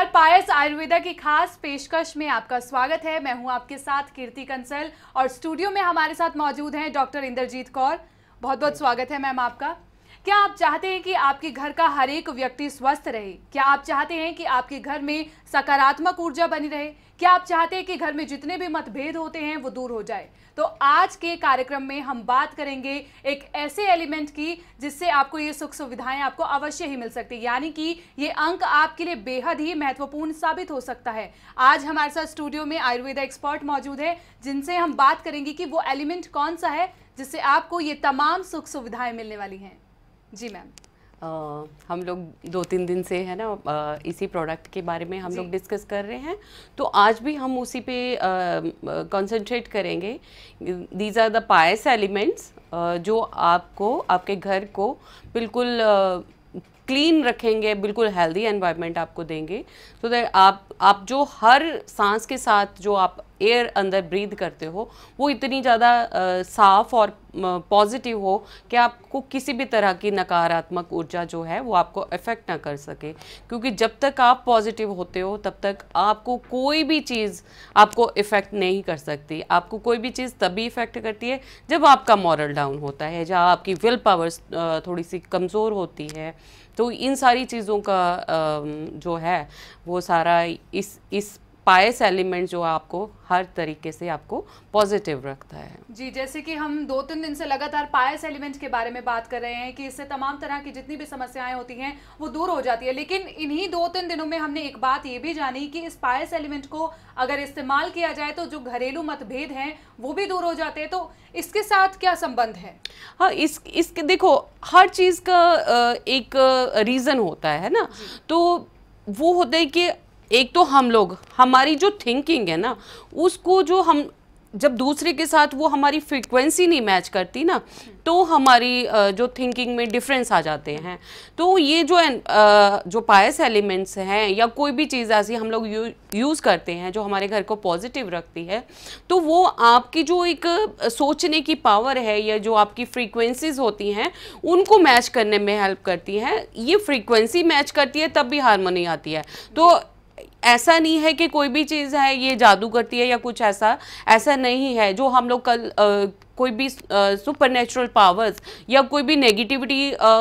नमस्कार पायस आयुर्वेदा की खास पेशकश में आपका स्वागत है मैं हूं आपके साथ कीर्ति कंसल और स्टूडियो में हमारे साथ मौजूद हैं डॉक्टर इंद्रजीत कौर बहुत बहुत स्वागत है मैम आपका क्या आप चाहते हैं कि आपके घर का हर एक व्यक्ति स्वस्थ रहे क्या आप चाहते हैं कि आपके घर में सकारात्मक ऊर्जा बनी रहे क्या आप चाहते हैं कि घर में जितने भी मतभेद होते हैं वो दूर हो जाए तो आज के कार्यक्रम में हम बात करेंगे एक ऐसे एलिमेंट की जिससे आपको ये सुख सुविधाएं आपको अवश्य ही मिल सकती है यानी कि ये अंक आपके लिए बेहद ही महत्वपूर्ण साबित हो सकता है आज हमारे साथ स्टूडियो में आयुर्वेद एक्सपर्ट मौजूद है जिनसे हम बात करेंगे कि वो एलिमेंट कौन सा है जिससे आपको ये तमाम सुख सुविधाएं मिलने वाली हैं जी मैम आ, हम लोग दो तीन दिन से है ना इसी प्रोडक्ट के बारे में हम लोग डिस्कस कर रहे हैं तो आज भी हम उसी पे कंसंट्रेट करेंगे these are the pious elements जो आपको आपके घर को बिल्कुल क्लीन रखेंगे बिल्कुल हेल्दी एनवायरनमेंट आपको देंगे तो दैट आप आप जो हर सांस के साथ जो आप एयर अंदर ब्रीद करते हो वो इतनी ज़्यादा साफ और पॉजिटिव हो कि आपको किसी भी तरह की नकारात्मक ऊर्जा जो है वो आपको इफेक्ट ना कर सके क्योंकि जब तक आप पॉजिटिव होते हो तब तक आपको कोई भी चीज़ आपको इफ़ेक्ट नहीं कर सकती आपको कोई भी चीज़ तभी इफ़ेक्ट करती है जब आपका मॉरल डाउन होता है जहाँ आपकी विल पावर थोड़ी सी कमज़ोर होती है तो इन सारी चीज़ों का जो है वो सारा इस इस पायस एलिमेंट जो है आपको हर तरीके से आपको पॉजिटिव रखता है जी जैसे कि हम दो तीन दिन से लगातार पायस एलिमेंट के बारे में बात कर रहे हैं कि इससे तमाम तरह की जितनी भी समस्याएं होती हैं वो दूर हो जाती है लेकिन इन्हीं दो तीन दिनों में हमने एक बात ये भी जानी कि इस पायस एलिमेंट को अगर इस्तेमाल किया जाए तो जो घरेलू मतभेद हैं वो भी दूर हो जाते हैं तो इसके साथ क्या संबंध है हाँ इस इसके देखो हर चीज़ का एक रीज़न होता है ना तो वो होता है कि एक तो हम लोग हमारी जो थिंकिंग है ना उसको जो हम जब दूसरे के साथ वो हमारी फ्रीक्वेंसी नहीं मैच करती ना तो हमारी जो थिंकिंग में डिफरेंस आ जाते हैं तो ये जो जो पायस एलिमेंट्स हैं या कोई भी चीज़ ऐसी हम लोग यू, यूज़ करते हैं जो हमारे घर को पॉजिटिव रखती है तो वो आपकी जो एक सोचने की पावर है या जो आपकी फ्रीक्वेंसीज होती हैं उनको मैच करने में हेल्प करती हैं ये फ्रीक्वेंसी मैच करती है तब भी हारमोनी आती है तो ऐसा नहीं है कि कोई भी चीज़ है ये जादू करती है या कुछ ऐसा ऐसा नहीं है जो हम लोग कल आ, कोई भी सुपर नेचुरल पावर्स या कोई भी नेगेटिविटी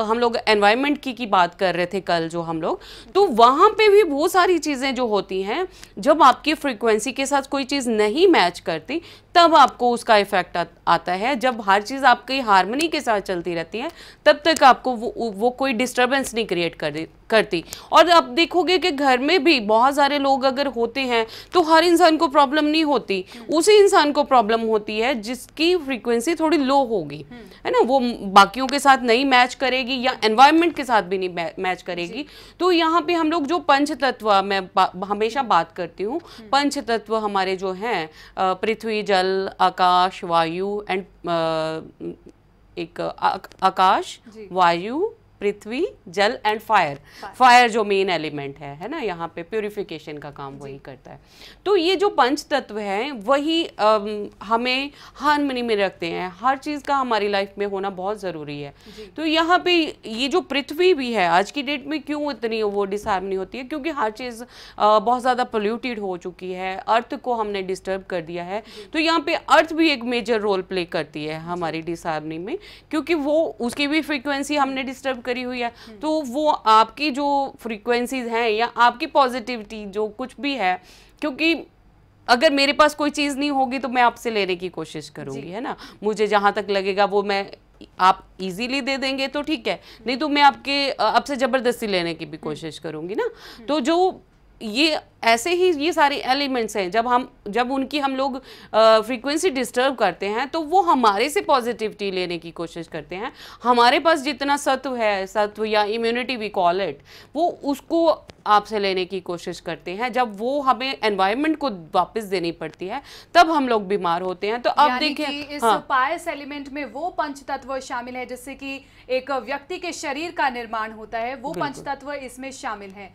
हम लोग एनवायरनमेंट की की बात कर रहे थे कल जो हम लोग तो वहाँ पे भी बहुत सारी चीज़ें जो होती हैं जब आपकी फ्रिक्वेंसी के साथ कोई चीज़ नहीं मैच करती तब आपको उसका इफेक्ट आता है जब हर चीज़ आपकी हारमोनी के साथ चलती रहती है तब तक आपको वो वो कोई डिस्टर्बेंस नहीं क्रिएट कर करती और आप देखोगे कि घर में भी बहुत सारे लोग अगर होते हैं तो हर इंसान को प्रॉब्लम नहीं होती उसी इंसान को प्रॉब्लम होती है जिसकी फ्रिक्वेंसी फ्रीक्वेंसी थोड़ी लो होगी है ना वो बाकियों के साथ नहीं मैच करेगी या एनवायरमेंट के साथ भी नहीं मैच करेगी तो यहाँ पे हम लोग जो पंच तत्व मैं बा, हमेशा बात करती हूँ पंच तत्व हमारे जो हैं पृथ्वी जल आकाश वायु एंड एक आ, आकाश वायु पृथ्वी जल एंड फायर फायर जो मेन एलिमेंट है है ना यहाँ पे प्योरिफिकेशन का काम वही करता है तो ये जो पंच तत्व हैं वही हमें हारमनी में रखते हैं हर चीज़ का हमारी लाइफ में होना बहुत ज़रूरी है तो यहाँ पे ये जो पृथ्वी भी है आज की डेट में क्यों इतनी वो डिसहारमनी होती है क्योंकि हर चीज़ बहुत ज़्यादा पोल्यूटेड हो चुकी है अर्थ को हमने डिस्टर्ब कर दिया है तो यहाँ पे अर्थ भी एक मेजर रोल प्ले करती है हमारी डिसहारमनी में क्योंकि वो उसकी भी फ्रिक्वेंसी हमने डिस्टर्ब करी हुई है हम्म। तो वो आपकी जो फ्रीक्वेंसीज हैं या आपकी पॉजिटिविटी जो कुछ भी है क्योंकि अगर मेरे पास कोई चीज़ नहीं होगी तो मैं आपसे लेने की कोशिश करूंगी है ना मुझे जहाँ तक लगेगा वो मैं आप इजीली दे देंगे तो ठीक है नहीं तो मैं आपके आपसे ज़बरदस्ती लेने की भी हम्म। कोशिश करूंगी ना हम्म। तो जो ये ऐसे ही ये सारे एलिमेंट्स हैं जब हम जब उनकी हम लोग फ्रीक्वेंसी डिस्टर्ब करते हैं तो वो हमारे से पॉजिटिविटी लेने की कोशिश करते हैं हमारे पास जितना सत्व है सत्व या इम्यूनिटी वी कॉल इट वो उसको आपसे लेने की कोशिश करते हैं जब वो हमें एनवायरनमेंट को वापस देनी पड़ती है तब हम लोग बीमार होते हैं तो अब देखिए इस हाँ। पायस एलिमेंट में वो पंच तत्व शामिल है जिससे कि एक व्यक्ति के शरीर का निर्माण होता है वो पंच तत्व इसमें शामिल है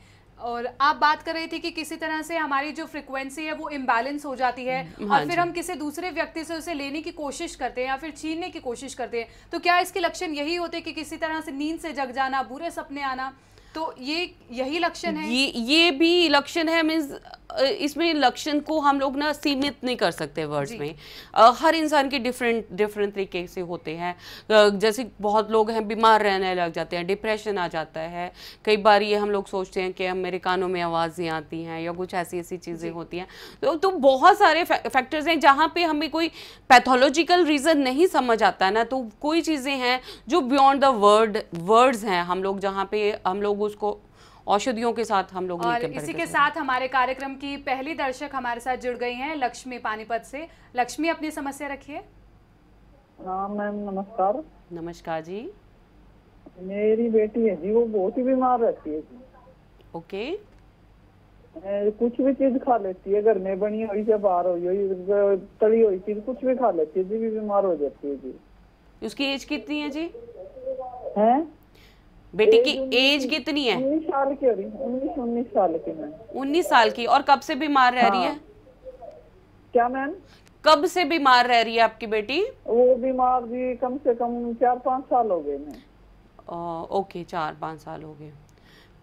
और आप बात कर रही थी कि किसी तरह से हमारी जो फ्रिक्वेंसी है वो इम्बैलेंस हो जाती है हाँ और फिर हम किसी दूसरे व्यक्ति से उसे लेने की कोशिश करते हैं या फिर छीनने की कोशिश करते हैं तो क्या इसके लक्षण यही होते हैं कि किसी तरह से नींद से जग जाना बुरे सपने आना तो ये यही लक्षण है ये ये भी लक्षण है मीन्स इसमें लक्षण को हम लोग ना सीमित नहीं कर सकते वर्ड्स में आ, हर इंसान के डिफरेंट डिफरेंट तरीके से होते हैं जैसे बहुत लोग हैं बीमार रहने लग जाते हैं डिप्रेशन आ जाता है कई बार ये हम लोग सोचते हैं कि हम मेरे कानों में आवाज़ें आती हैं या कुछ ऐसी ऐसी चीज़ें होती हैं तो, तो बहुत सारे फैक्टर्स हैं जहाँ पर हमें कोई पैथोलॉजिकल रीज़न नहीं समझ आता ना तो कोई चीज़ें हैं जो बियॉन्ड द वर्ड वर्ड्स हैं हम लोग जहाँ पे हम लोग उसको औषधियों के साथ हम लोग और इसी के साथ हमारे कार्यक्रम की पहली दर्शक हमारे साथ जुड़ गई हैं लक्ष्मी पानीपत से लक्ष्मी अपनी समस्या रखिए हाँ, मैम नमस्कार नमस्कार जी मेरी बेटी है जी वो बहुत ही बीमार रहती है जी ओके कुछ भी चीज खा लेती है घर में बनी हुई या बाहर हुई हुई तली हुई चीज कुछ भी खा लेती है जी भी बीमार हो जाती है जी उसकी एज कितनी है जी है बेटी की एज कितनी है उन्नीस साल की हो रही उन्नीस उन्नीस साल की मैम उन्नीस साल की और कब से बीमार रह रही है हाँ। क्या मैम कब से बीमार रह रही है आपकी बेटी वो बीमार भी कम से कम चार पाँच साल हो गए ओके चार पाँच साल हो गए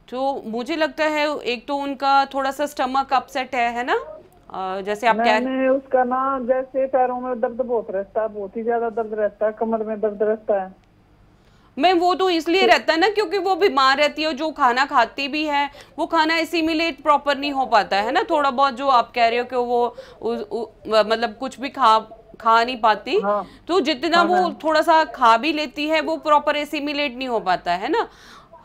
तो मुझे लगता है एक तो उनका थोड़ा सा स्टमक अपसेट है है ना जैसे आप क्या उसका ना जैसे पैरों में दर्द बहुत रहता है बहुत ही ज्यादा दर्द रहता है कमर में दर्द रहता है मैम वो तो इसलिए तो- रहता है ना क्योंकि वो बीमार रहती है जो खाना खाती भी है वो खाना एसिमिलेट प्रॉपर नहीं हो पाता है ना थोड़ा बहुत जो आप कह रहे हो कि वो उ, उ, मतलब कुछ भी खा खा नहीं पाती हाँ, तो जितना हाँ, वो थोड़ा सा खा भी लेती है वो प्रॉपर एसिमिलेट नहीं हो पाता है ना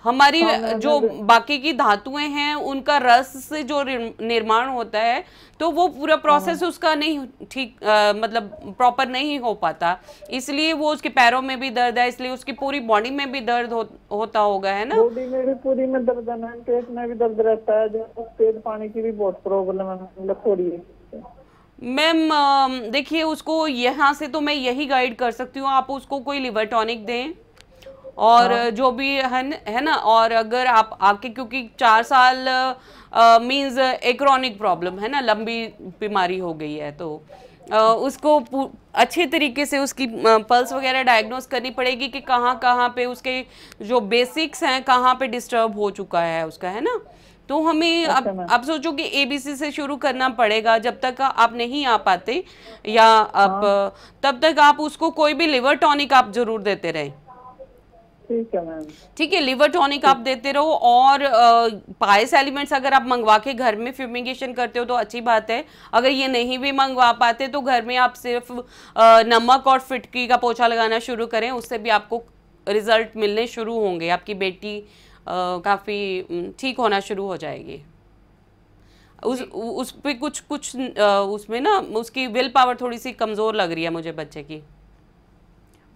हमारी हाँ, हाँ, जो बाकी की धातुएं हैं उनका रस से जो निर्माण होता है तो वो पूरा प्रोसेस हाँ। उसका नहीं ठीक मतलब प्रॉपर नहीं हो पाता इसलिए वो उसके पैरों में भी दर्द है इसलिए उसकी पूरी बॉडी में भी दर्द हो, होता होगा है ना बॉडी में भी पूरी में मतलब दर्द है पेट में भी दर्द रहता है तो पेट पानी की भी बहुत प्रॉब्लम मतलब है मैम देखिए उसको यहाँ से तो मैं यही गाइड कर सकती हूँ आप उसको कोई लिवर टॉनिक दें और हाँ। जो भी है न है ना और अगर आप आके क्योंकि चार साल मींस एक क्रॉनिक प्रॉब्लम है ना लंबी बीमारी हो गई है तो आ, उसको अच्छे तरीके से उसकी पल्स वगैरह डायग्नोस करनी पड़ेगी कि कहाँ कहाँ पे उसके जो बेसिक्स हैं कहाँ पे डिस्टर्ब हो चुका है उसका है ना तो हमें अच्छा, अब आप सोचो कि एबीसी से शुरू करना पड़ेगा जब तक आप नहीं आ पाते या आप हाँ। तब तक आप उसको कोई भी लिवर टॉनिक आप जरूर देते रहें ठीक है लिवर टॉनिक आप देते रहो और पायस एलिमेंट्स अगर आप मंगवा के घर में फ्यूमिगेशन करते हो तो अच्छी बात है अगर ये नहीं भी मंगवा पाते तो घर में आप सिर्फ आ, नमक और फिटकी का पोछा लगाना शुरू करें उससे भी आपको रिजल्ट मिलने शुरू होंगे आपकी बेटी काफ़ी ठीक होना शुरू हो जाएगी उस उस पर कुछ कुछ आ, उसमें ना उसकी विल पावर थोड़ी सी कमज़ोर लग रही है मुझे बच्चे की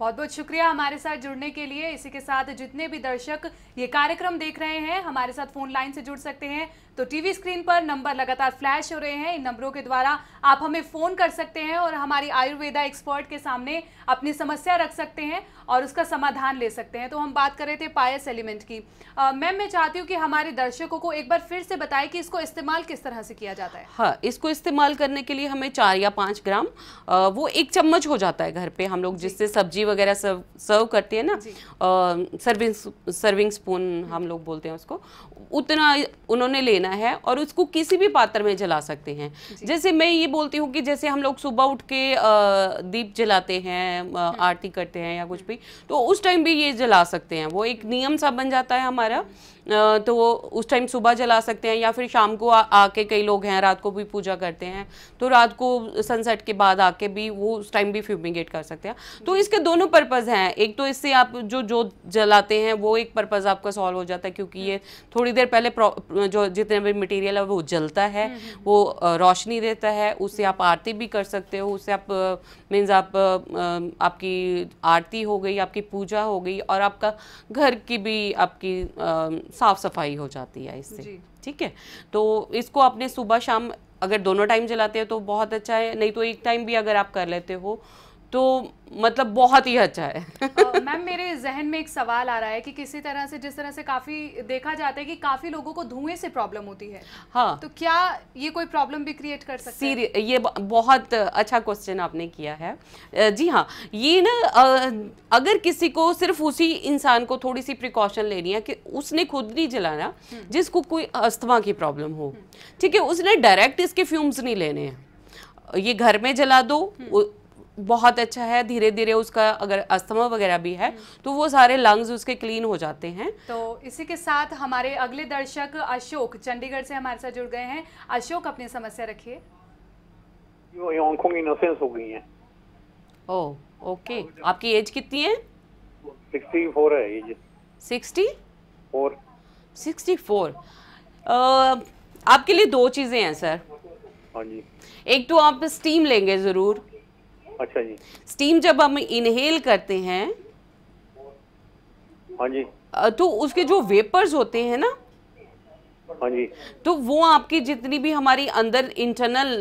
बहुत बहुत शुक्रिया हमारे साथ जुड़ने के लिए इसी के साथ जितने भी दर्शक ये कार्यक्रम देख रहे हैं हमारे साथ फोन लाइन से जुड़ सकते हैं तो टीवी स्क्रीन पर नंबर लगातार फ्लैश हो रहे हैं इन नंबरों के द्वारा आप हमें फ़ोन कर सकते हैं और हमारी आयुर्वेदा एक्सपर्ट के सामने अपनी समस्या रख सकते हैं और उसका समाधान ले सकते हैं तो हम बात कर रहे थे पायस एलिमेंट की मैम मैं चाहती हूँ कि हमारे दर्शकों को एक बार फिर से बताए कि इसको इस्तेमाल किस तरह से किया जाता है हाँ इसको इस्तेमाल करने के लिए हमें चार या पाँच ग्राम वो एक चम्मच हो जाता है घर पर हम लोग जिससे सब्जी वगैरह सर्व सर्व करती है ना सर्विंग सर्विंग स्पून हम लोग बोलते हैं उसको उतना उन्होंने लेना है और उसको किसी भी पात्र में जला सकते हैं जैसे मैं ये बोलती हूँ कि जैसे हम लोग सुबह उठ के दीप जलाते हैं हम्म। आरती करते हैं या कुछ भी तो उस टाइम भी ये जला सकते हैं वो एक नियम सा बन जाता है हमारा तो वो उस टाइम सुबह जला सकते हैं या फिर शाम को आके कई लोग हैं रात को भी पूजा करते हैं तो रात को सनसेट के बाद आके भी वो उस टाइम भी फ्यूमिगेट कर सकते हैं तो इसके दोनों पर्पज़ हैं एक तो इससे आप जो जो जलाते हैं वो एक पर्पज़ आपका सॉल्व हो जाता है क्योंकि ये थोड़ी देर पहले जो जितने भी मटेरियल है वो जलता है हम्म, हम्म। वो रोशनी देता है उससे आप आरती भी कर सकते हो उससे आप मीन्स आप आपकी आरती हो गई आपकी पूजा हो गई और आपका घर की भी आपकी साफ़ सफाई हो जाती है इससे ठीक है तो इसको आपने सुबह शाम अगर दोनों टाइम जलाते हैं तो बहुत अच्छा है नहीं तो एक टाइम भी अगर आप कर लेते हो तो मतलब बहुत ही अच्छा है मैम मेरे जहन में एक सवाल आ रहा है कि किसी तरह से जिस तरह से काफ़ी देखा जाता है कि काफ़ी लोगों को धुएं से प्रॉब्लम होती है हाँ तो क्या ये कोई प्रॉब्लम भी क्रिएट कर सकती है ये बहुत अच्छा क्वेश्चन आपने किया है जी हाँ ये ना अगर किसी को सिर्फ उसी इंसान को थोड़ी सी प्रिकॉशन लेनी है कि उसने खुद नहीं जलाना हम्म। जिसको कोई अस्थमा की प्रॉब्लम हो हम्म। ठीक है उसने डायरेक्ट इसके फ्यूम्स नहीं लेने हैं ये घर में जला दो हम्म। बहुत अच्छा है धीरे धीरे उसका अगर अस्थमा वगैरह भी है हम्म। तो वो सारे लंग्स उसके क्लीन हो जाते हैं तो इसी के साथ हमारे अगले दर्शक अशोक चंडीगढ़ से हमारे साथ जुड़ गए हैं अशोक अपनी समस्या रखिए आंखों की नसेंस हो गई हैं ओके आपकी एज कितनी है 64 है 60 64 आपके लिए दो चीज़ें हैं सर हाँ जी एक तो आप स्टीम लेंगे ज़रूर अच्छा जी स्टीम जब हम इनहेल करते हैं हाँ जी तो उसके जो वेपर्स होते हैं ना हाँ जी तो वो आपकी जितनी भी हमारी अंदर इंटरनल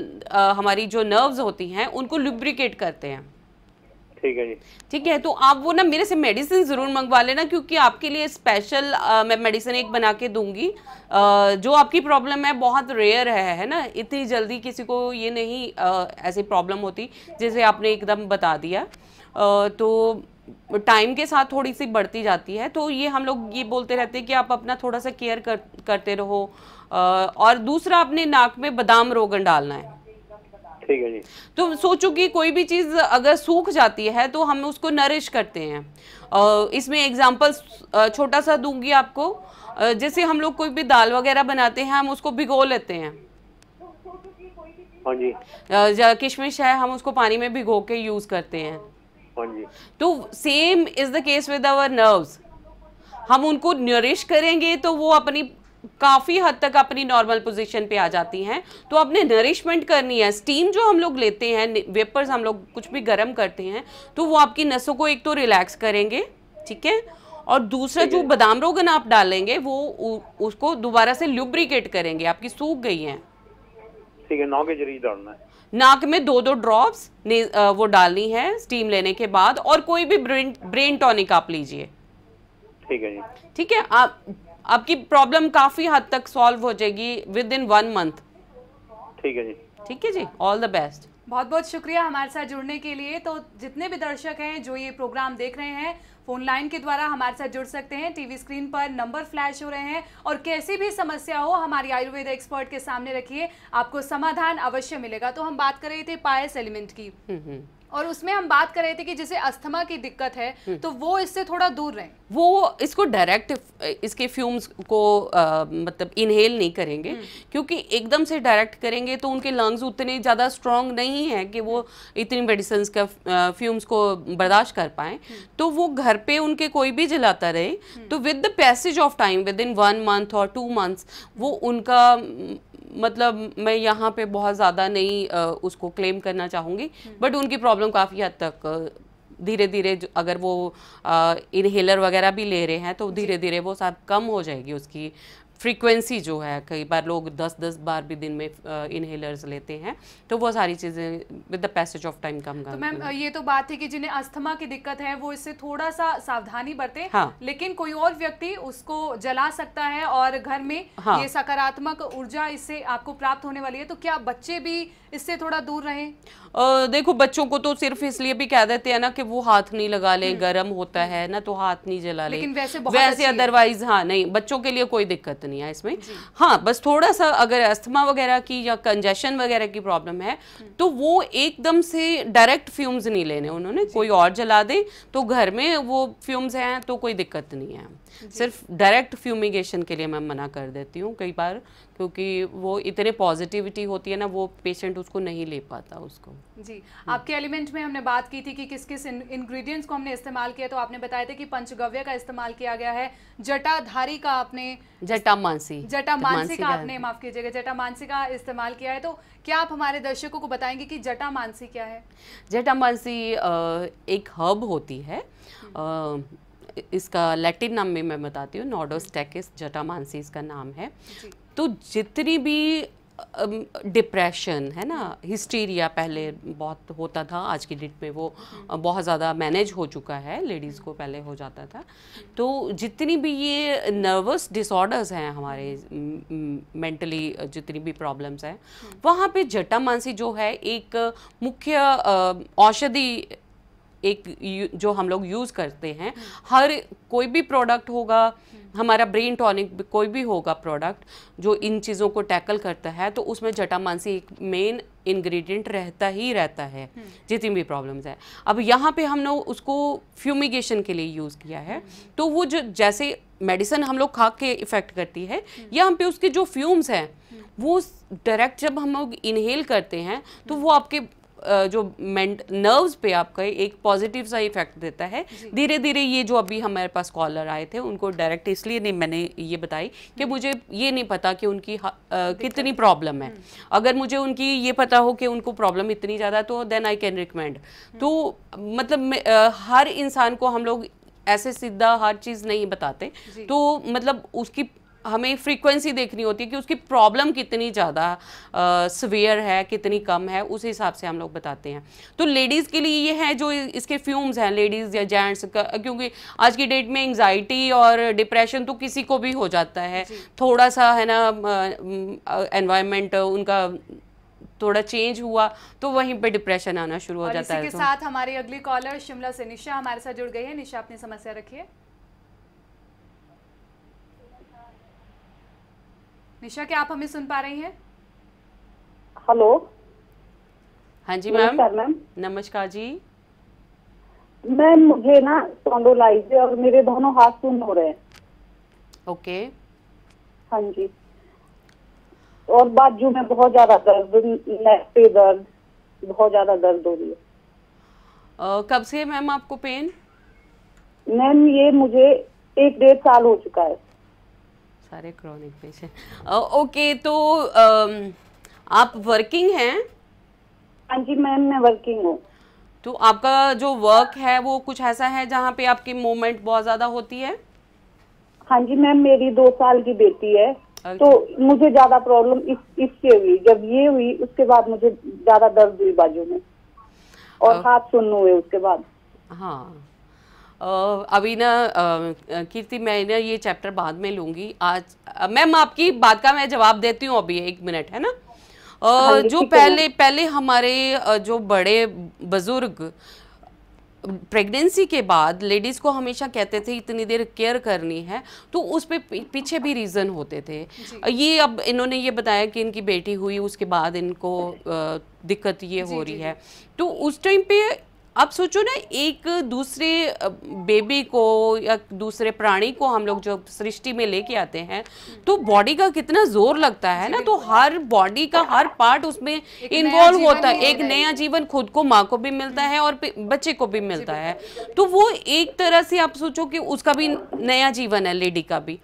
हमारी जो नर्व्स होती हैं उनको लुब्रिकेट करते हैं ठीक है ठीक है तो आप वो ना मेरे से मेडिसिन ज़रूर मंगवा लेना क्योंकि आपके लिए स्पेशल मैं मेडिसिन एक बना के दूंगी आ, जो आपकी प्रॉब्लम है बहुत रेयर है है ना इतनी जल्दी किसी को ये नहीं आ, ऐसी प्रॉब्लम होती जैसे आपने एकदम बता दिया आ, तो टाइम के साथ थोड़ी सी बढ़ती जाती है तो ये हम लोग ये बोलते रहते हैं कि आप अपना थोड़ा सा केयर कर, करते रहो आ, और दूसरा अपने नाक में बादाम रोगन डालना है ठीक है जी तो सोचो कि कोई भी चीज़ अगर सूख जाती है तो हम उसको नरिश करते हैं इसमें एग्जाम्पल छोटा सा दूंगी आपको जैसे हम लोग कोई भी दाल वगैरह बनाते हैं हम उसको भिगो लेते हैं हाँ जी किशमिश है हम उसको पानी में भिगो के यूज़ करते हैं हाँ जी तो same is the case with our nerves हम उनको नरिश करेंगे तो वो अपनी काफ़ी हद तक अपनी नॉर्मल पोजीशन पे आ जाती हैं तो आपने नरिशमेंट करनी है स्टीम जो हम लोग लेते हैं वेपर्स हम लोग कुछ भी गर्म करते हैं तो वो आपकी नसों को एक तो रिलैक्स करेंगे ठीक है और दूसरा जो बादाम रोगन आप डालेंगे वो उसको दोबारा से लुब्रिकेट करेंगे आपकी सूख गई हैं ठीक है नाक के जरिए डालना है नाक में दो दो ड्रॉप्स वो डालनी है स्टीम लेने के बाद और कोई भी ब्रेन ब्रेन टॉनिक आप लीजिए ठीक है ठीक है आप आपकी प्रॉब्लम काफी हद तक सॉल्व हो जाएगी विद इन वन मंथ ठीक है जी ठीक है जी ऑल द बेस्ट बहुत बहुत शुक्रिया हमारे साथ जुड़ने के लिए तो जितने भी दर्शक हैं जो ये प्रोग्राम देख रहे हैं फोन लाइन के द्वारा हमारे साथ जुड़ सकते हैं टीवी स्क्रीन पर नंबर फ्लैश हो रहे हैं और कैसी भी समस्या हो हमारी आयुर्वेद एक्सपर्ट के सामने रखिए आपको समाधान अवश्य मिलेगा तो हम बात कर रहे थे पायस एलिमेंट की हम्म, हम्म। और उसमें हम बात कर रहे थे कि जिसे अस्थमा की दिक्कत है हम्म। तो वो इससे थोड़ा दूर रहें वो इसको डायरेक्ट इसके फ्यूम्स को आ, मतलब इनहेल नहीं करेंगे हम्म। क्योंकि एकदम से डायरेक्ट करेंगे तो उनके लंग्स उतने ज़्यादा स्ट्रांग नहीं है कि वो हम्म। इतनी मेडिसन्स का फ्यूम्स को बर्दाश्त कर पाएँ तो वो घर पे उनके कोई भी जलाता रहे तो with the passage of time within one month और टू मंथ्स वो उनका मतलब मैं यहाँ पे बहुत ज़्यादा नहीं आ, उसको क्लेम करना चाहूँगी बट उनकी प्रॉब्लम काफ़ी हद तक धीरे धीरे अगर वो इनहेलर वगैरह भी ले रहे हैं तो धीरे धीरे वो सब कम हो जाएगी उसकी फ्रीक्वेंसी जो है कई बार लोग 10-10 बार भी दिन में इनहेलर्स लेते हैं तो वो सारी चीज़ें with the passage of time come तो मैम ये तो बात है कि जिन्हें अस्थमा की दिक्कत है वो इससे थोड़ा सा सावधानी बरते हाँ। लेकिन कोई और व्यक्ति उसको जला सकता है और घर में हाँ। ये सकारात्मक ऊर्जा इससे आपको प्राप्त होने वाली है तो क्या बच्चे भी इससे थोड़ा दूर रहें देखो बच्चों को तो सिर्फ इसलिए भी कह देते हैं ना कि वो हाथ नहीं लगा ले हम्म। गर्म होता है ना तो हाथ नहीं जला लेकिन वैसे अदरवाइज हाँ नहीं बच्चों के लिए कोई दिक्कत नहीं आया इसमें हाँ बस थोड़ा सा अगर अस्थमा वगैरह की या कंजेशन वगैरह की प्रॉब्लम है हम्म। तो वो एकदम से डायरेक्ट फ्यूम्स नहीं लेने उन्होंने कोई और जला दे तो घर में वो फ्यूम्स हैं तो कोई दिक्कत नहीं है सिर्फ डायरेक्ट फ्यूमिगेशन के लिए मैं मना कर देती हूँ कई बार क्योंकि वो इतने पॉजिटिविटी होती है ना वो पेशेंट उसको नहीं ले पाता उसको जी हम्म। आपके एलिमेंट में हमने बात की थी कि किस किस इंग्रेडिएंट्स को हमने इस्तेमाल किया तो आपने बताया था कि पंचगव्य का इस्तेमाल किया गया है जटाधारी का आपने जटा मानसी जटा मानसी का आपने माफ कीजिएगा जटा मानसी का इस्तेमाल किया है तो क्या आप हमारे दर्शकों को बताएंगे कि जटा मानसी क्या है जटा मानसी एक हर्ब होती है हम्म। इसका लैटिन नाम में मैं बताती हूँ नॉडोस टेकिस जटा मानसी इसका नाम है तो जितनी भी डिप्रेशन है ना हिस्टीरिया पहले बहुत होता था आज की डेट में वो बहुत ज़्यादा मैनेज हो चुका है लेडीज़ को पहले हो जाता था तो जितनी भी ये नर्वस डिसऑर्डर्स हैं हमारे मेंटली जितनी भी प्रॉब्लम्स हैं वहाँ पे जटा मानसी जो है एक मुख्य औषधि एक जो हम लोग यूज़ करते हैं हर कोई भी प्रोडक्ट होगा हमारा ब्रेन टॉनिक कोई भी होगा प्रोडक्ट जो इन चीज़ों को टैकल करता है तो उसमें जटामानसी एक मेन इंग्रेडिएंट रहता ही रहता है जितनी भी प्रॉब्लम्स है अब यहाँ पे हमने उसको फ्यूमिगेशन के लिए यूज़ किया है तो वो जो जैसे मेडिसिन हम लोग खा के इफ़ेक्ट करती है या हम पे उसके जो फ्यूम्स हैं वो डायरेक्ट जब हम लोग इनहेल करते हैं तो वो आपके जो मेंट नर्व्स पे आपका एक पॉजिटिव सा इफेक्ट देता है धीरे धीरे ये जो अभी हमारे पास कॉलर आए थे उनको डायरेक्ट इसलिए नहीं मैंने ये बताई कि हम्म। मुझे ये नहीं पता कि उनकी आ, कितनी प्रॉब्लम है हम्म। अगर मुझे उनकी ये पता हो कि उनको प्रॉब्लम इतनी ज़्यादा तो देन आई कैन रिकमेंड तो मतलब हर इंसान को हम लोग ऐसे सीधा हर चीज़ नहीं बताते तो मतलब उसकी हमें फ्रीक्वेंसी देखनी होती है कि उसकी प्रॉब्लम कितनी ज़्यादा सवेयर है कितनी कम है उस हिसाब से हम लोग बताते हैं तो लेडीज़ के लिए ये है जो इसके फ्यूम्स हैं लेडीज़ या जेंट्स क्योंकि आज की डेट में एंगजाइटी और डिप्रेशन तो किसी को भी हो जाता है थोड़ा सा है ना एनवायरमेंट उनका थोड़ा चेंज हुआ तो वहीं पे डिप्रेशन आना शुरू हो जाता है के तो साथ हमारी अगली कॉलर शिमला से निशा हमारे साथ जुड़ गई है निशा अपनी समस्या रखिए निशा क्या आप हमें सुन पा रही हैं हेलो हाँ जी मैम नमस्कार जी मैम मुझे ना स्पॉन्डोलाइज और मेरे दोनों हाथ सुन हो रहे हैं ओके okay. हाँ जी और बाजू में बहुत ज्यादा दर्द नेक पे दर्द बहुत ज्यादा दर्द हो रही है uh, कब से मैम आपको पेन मैम ये मुझे एक डेढ़ साल हो चुका है सारे क्रॉनिक पेशेंट ओके तो आप वर्किंग हैं हाँ जी मैम मैं वर्किंग हूँ तो आपका जो वर्क है वो कुछ ऐसा है जहाँ पे आपकी मूवमेंट बहुत ज्यादा होती है हाँ जी मैम मेरी दो साल की बेटी है अच्छा। तो मुझे ज्यादा प्रॉब्लम इस इससे हुई जब ये हुई उसके बाद मुझे ज्यादा दर्द हुई बाजू में और हाथ सुन्न हुए उसके बाद हाँ अभी ना कीर्ति मैं ना ये चैप्टर बाद में लूँगी आज मैम आपकी बात का मैं जवाब देती हूँ अभी एक मिनट है ना आ, हाँ, जो पहले पहले हमारे जो बड़े बुज़ुर्ग प्रेगनेंसी के बाद लेडीज़ को हमेशा कहते थे इतनी देर केयर करनी है तो उस पर पीछे भी रीज़न होते थे ये अब इन्होंने ये बताया कि इनकी बेटी हुई उसके बाद इनको दिक्कत ये हो रही है तो उस टाइम पे अब सोचो ना एक दूसरे बेबी को या दूसरे प्राणी को हम लोग जो सृष्टि में लेके आते हैं हम्म। तो बॉडी का कितना जोर लगता है ना तो हर बॉडी का हर पार्ट उसमें इन्वॉल्व होता है एक नया जीवन खुद को माँ को भी मिलता है और बच्चे को भी मिलता है तो वो एक तरह से आप सोचो कि उसका भी नया जीवन है लेडी का भी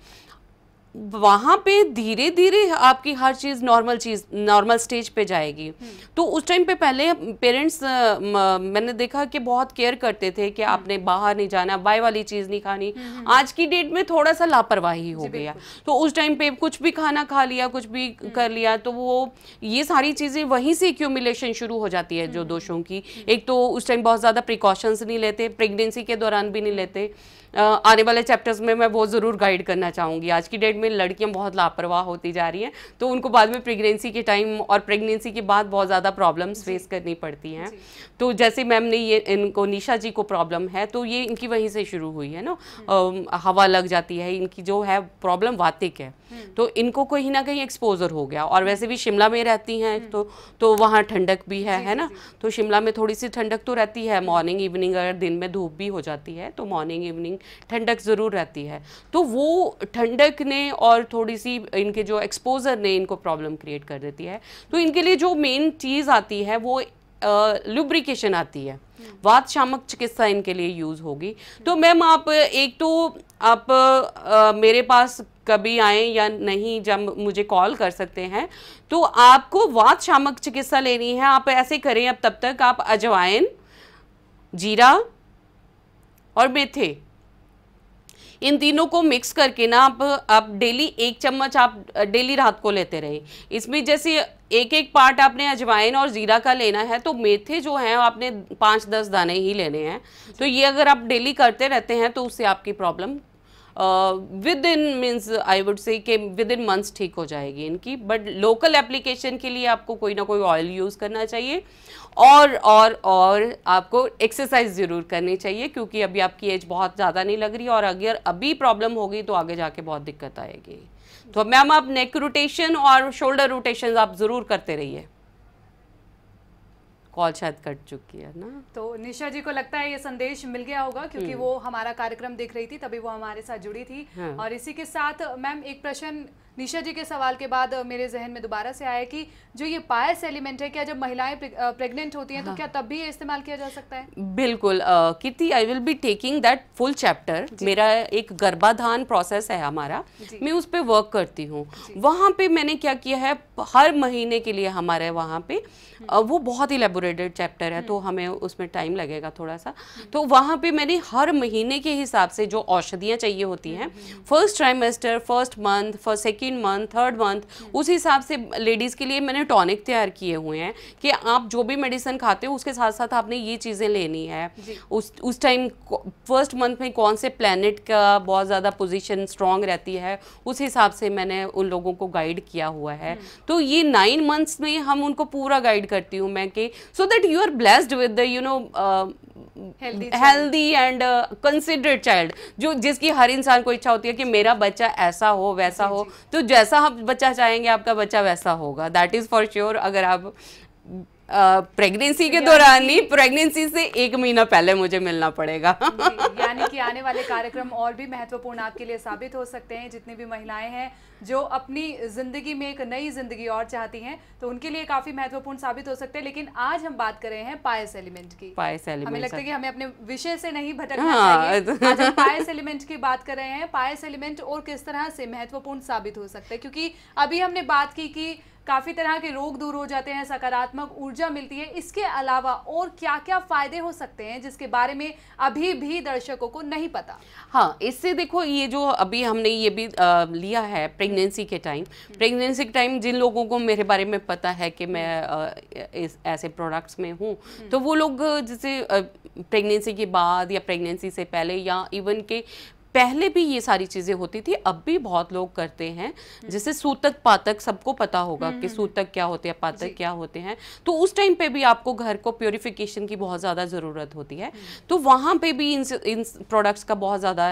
वहाँ पे धीरे धीरे आपकी हर चीज़ नॉर्मल चीज़ नॉर्मल स्टेज पे जाएगी तो उस टाइम पे पहले पेरेंट्स मैंने देखा कि बहुत केयर करते थे कि आपने बाहर नहीं जाना बाय वाली चीज़ नहीं खानी आज की डेट में थोड़ा सा लापरवाही हो गया तो उस टाइम पे कुछ भी खाना खा लिया कुछ भी हम्म। कर लिया तो वो ये सारी चीज़ें वहीं से एक्यूमिलेशन शुरू हो जाती है जो हम्म। दोषों की हम्म। एक तो उस टाइम बहुत ज़्यादा प्रिकॉशंस नहीं लेते प्रेगनेंसी के दौरान भी नहीं लेते आने वाले चैप्टर्स में मैं वो ज़रूर गाइड करना चाहूँगी आज की डेट में लड़कियाँ बहुत लापरवाह होती जा रही हैं तो उनको बाद में प्रेगनेंसी के टाइम और प्रेगनेंसी के बाद बहुत ज़्यादा प्रॉब्लम्स फेस करनी पड़ती हैं तो जैसे मैम ने ये इनको निशा जी को प्रॉब्लम है तो ये इनकी वहीं से शुरू हुई है ना हम्म। हवा लग जाती है इनकी जो है प्रॉब्लम वातिक है हम्म। तो इनको कहीं ना कहीं एक्सपोजर हो गया और वैसे भी शिमला में रहती हैं हम्म। तो तो वहाँ ठंडक भी है है ना तो शिमला में थोड़ी सी ठंडक तो रहती है मॉर्निंग इवनिंग अगर दिन में धूप भी हो जाती है तो मॉर्निंग इवनिंग ठंडक ज़रूर रहती है तो वो ठंडक ने और थोड़ी सी इनके जो एक्सपोज़र ने इनको प्रॉब्लम क्रिएट कर देती है तो इनके लिए जो मेन चीज़ आती है वो लुब्रिकेशन आती है वात शामक चिकित्सा इनके लिए यूज़ होगी तो मैम आप एक तो आप uh, मेरे पास कभी आए या नहीं जब मुझे कॉल कर सकते हैं तो आपको वात शामक चिकित्सा लेनी है आप ऐसे करें अब तब तक आप अजवाइन जीरा और मेथे इन तीनों को मिक्स करके ना आप आप डेली एक चम्मच आप डेली रात को लेते रहे इसमें जैसे एक एक पार्ट आपने अजवाइन और जीरा का लेना है तो मेथे जो है आपने पाँच दस दाने ही लेने हैं तो ये अगर आप डेली करते रहते हैं तो उससे आपकी problem within means I would say कि विद इन मंथ्स ठीक हो जाएगी इनकी बट लोकल एप्लीकेशन के लिए आपको कोई ना कोई ऑयल यूज़ करना चाहिए और और और आपको एक्सरसाइज ज़रूर करनी चाहिए क्योंकि अभी आपकी एज बहुत ज़्यादा नहीं लग रही और अगर अभी प्रॉब्लम होगी तो आगे जाके बहुत दिक्कत आएगी तो मैम आप नेक रोटेशन और शोल्डर रोटेशन आप ज़रूर करते रहिए कॉल शायद कट चुकी है ना तो निशा जी को लगता है ये संदेश मिल गया होगा क्योंकि हम्म। वो हमारा कार्यक्रम देख रही थी तभी वो हमारे साथ जुड़ी थी हाँ। और इसी के साथ मैम एक प्रश्न निशा जी के सवाल के बाद मेरे जहन में दोबारा से आया कि जो ये पायस एलिमेंट है क्या जब महिलाएं प्रेग्नेंट होती हैं तो हाँ. तो क्या तब भी ये इस्तेमाल किया जा सकता है बिल्कुल Kirti I will be taking that full chapter मेरा एक गर्भाधान प्रोसेस है हमारा मैं उस पर वर्क करती हूँ वहाँ पे मैंने क्या किया है हर महीने के लिए हमारे वहाँ पे हम्म। वो बहुत ही लेबोरेटेड चैप्टर है तो हम्म। हमें उसमें टाइम लगेगा थोड़ा सा हम्म। तो वहाँ पे मैंने हर महीने के हिसाब से जो औषधियाँ चाहिए होती हैं first trimester first month first second second month third month उस हिसाब से लेडीज़ के लिए मैंने टॉनिक तैयार किए हुए हैं कि आप जो भी मेडिसिन खाते हो उसके साथ साथ आपने ये चीज़ें लेनी है उस उस टाइम फर्स्ट मंथ में कौन से प्लानट का बहुत ज़्यादा पोजिशन स्ट्रांग रहती है उस हिसाब से मैंने उन लोगों को गाइड किया हुआ है हम्म। तो ये नाइन मंथ्स में हम उनको पूरा गाइड करती हूँ मैं कि so that you are blessed with the you know healthy and considered child जो जिसकी हर इंसान को इच्छा होती है कि मेरा बच्चा ऐसा हो वैसा हो तो जैसा आप बच्चा चाहेंगे आपका बच्चा वैसा होगा दैट इज़ फॉर श्योर अगर आप प्रेगनेंसी के दौरान ही प्रेगनेंसी से एक महीना पहले मुझे मिलना पड़ेगा यानी कि आने वाले कार्यक्रम और भी महत्वपूर्ण आपके लिए साबित हो सकते हैं जितनी भी महिलाएं हैं जो अपनी जिंदगी में एक नई जिंदगी और चाहती हैं तो उनके लिए काफी महत्वपूर्ण साबित हो सकते हैं लेकिन आज हम बात कर रहे हैं पायस एलिमेंट की पायस एलिमेंट हमें लगता है कि हमें अपने विषय से नहीं भटकना हाँ, चाहिए पायस एलिमेंट की बात कर रहे हैं पायस एलिमेंट और किस तरह से महत्वपूर्ण साबित हो सकते हैं क्योंकि अभी हमने बात की कि काफ़ी तरह के रोग दूर हो जाते हैं सकारात्मक ऊर्जा मिलती है इसके अलावा और क्या क्या फ़ायदे हो सकते हैं जिसके बारे में अभी भी दर्शकों को नहीं पता हाँ इससे देखो ये जो अभी हमने ये भी आ, लिया है प्रेगनेंसी के टाइम प्रेगनेंसी के टाइम जिन लोगों को मेरे बारे में पता है कि मैं आ, इस ऐसे प्रोडक्ट्स में हूँ तो वो लोग जैसे प्रेगनेंसी के बाद या प्रेगनेंसी से पहले या इवन के पहले भी ये सारी चीज़ें होती थी अब भी बहुत लोग करते हैं हम्म। जैसे सूतक पातक सबको पता होगा कि हम्म, हम्म। सूतक क्या होते हैं पातक क्या होते हैं तो उस टाइम पे भी आपको घर को प्योरिफिकेशन की बहुत ज़्यादा ज़रूरत होती है तो वहाँ पे भी इन इन प्रोडक्ट्स का बहुत ज़्यादा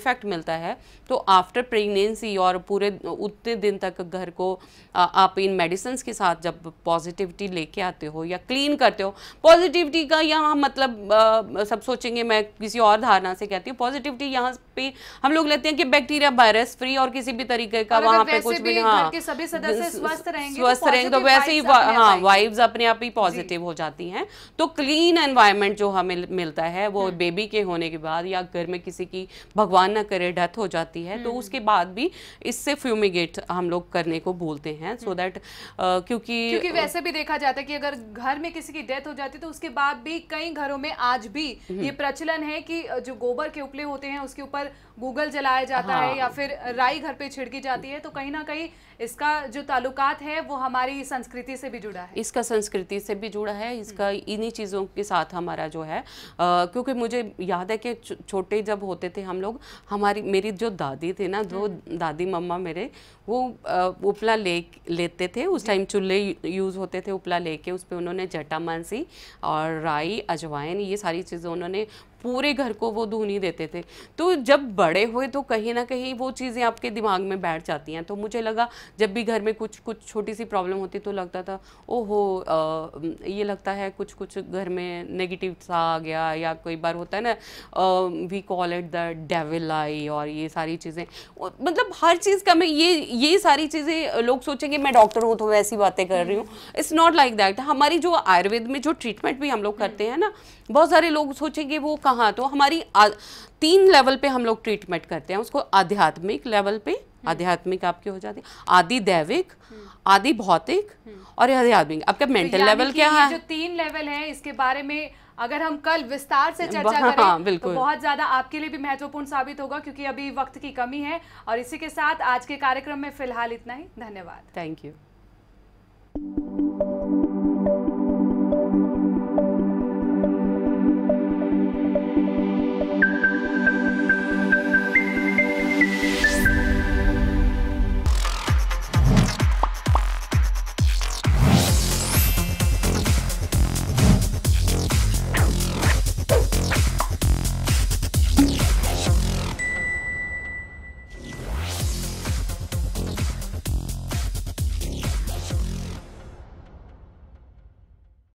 इफ़ेक्ट मिलता है तो आफ्टर प्रेगनेंसी और पूरे उतने दिन तक घर को आप इन मेडिसिन के साथ जब पॉजिटिविटी लेके आते हो या क्लीन करते हो पॉजिटिविटी का यहाँ मतलब सब सोचेंगे मैं किसी और धारणा से कहती हूँ पॉजिटिविटी यहाँ पे हम लोग लेते हैं कि बैक्टीरिया वायरस फ्री और किसी भी तरीके का वहाँ पे कुछ भी हाँ स्वस्थ रहेंगे तो, तो वैसे ही हाँ वाइब्स अपने आप ही पॉजिटिव हो जाती हैं तो क्लीन एनवायरमेंट जो हमें मिलता है वो बेबी हम्म। के होने के बाद या घर में किसी की भगवान ना करे डेथ हो जाती है तो हम्म। उसके बाद भी इससे फ्यूमिगेट हम लोग करने को बोलते हैं सो so दैट हम्म। क्योंकि क्योंकि वैसे भी देखा जाता है कि अगर घर में किसी की डेथ हो जाती है तो उसके बाद भी कई घरों में आज भी ये प्रचलन है कि जो गोबर के उपले होते हैं उसके ऊपर पर गूगल जलाया जाता हाँ। है या फिर राई घर पे छिड़की जाती है तो कहीं ना कहीं इसका जो ताल्लुकात है वो हमारी संस्कृति से भी जुड़ा है इसका संस्कृति से भी जुड़ा है इसका हम्म। इन्हीं चीज़ों के साथ हमारा जो है आ, क्योंकि मुझे याद है कि छोटे जब होते थे हम लोग हमारी मेरी जो दादी थी ना जो हम्म। दादी मम्मा मेरे वो उपला ले लेते थे उस टाइम चूल्हे यूज़ होते थे उपला लेके उस पर उन्होंने मानसी और राई अजवाइन ये सारी चीज़ें उन्होंने पूरे घर को वो धुनी देते थे तो जब बड़े हुए तो कहीं ना कहीं वो चीज़ें आपके दिमाग में बैठ जाती हैं तो मुझे लगा जब भी घर में कुछ कुछ छोटी सी प्रॉब्लम होती तो लगता था हो ये लगता है कुछ कुछ घर में नेगेटिव सा आ गया या कई बार होता है ना we call it the devil eye और ये सारी चीज़ें मतलब हर चीज़ का मैं ये ये सारी चीज़ें लोग सोचेंगे मैं डॉक्टर हूँ तो वैसी बातें कर रही हूँ इट्स नॉट लाइक दैट हमारी जो आयुर्वेद में जो ट्रीटमेंट भी हम लोग करते हैं ना बहुत सारे लोग सोचेंगे वो कहाँ कहाँ तो हमारी आ, तीन लेवल पे हम लोग ट्रीटमेंट करते हैं उसको आध्यात्मिक लेवल पे हम्म। आध्यात्मिक आपके हो जाते है आदि दैविक हम्म। आदि भौतिक हम्म। और आध्यात्मिक आपका मेंटल तो लेवल क्या है जो तीन लेवल है इसके बारे में अगर हम कल विस्तार से चर्चा हाँ, करें हाँ, तो बहुत ज्यादा आपके लिए भी महत्वपूर्ण साबित होगा क्योंकि अभी वक्त की कमी है और इसी के साथ आज के कार्यक्रम में फिलहाल इतना ही धन्यवाद थैंक यू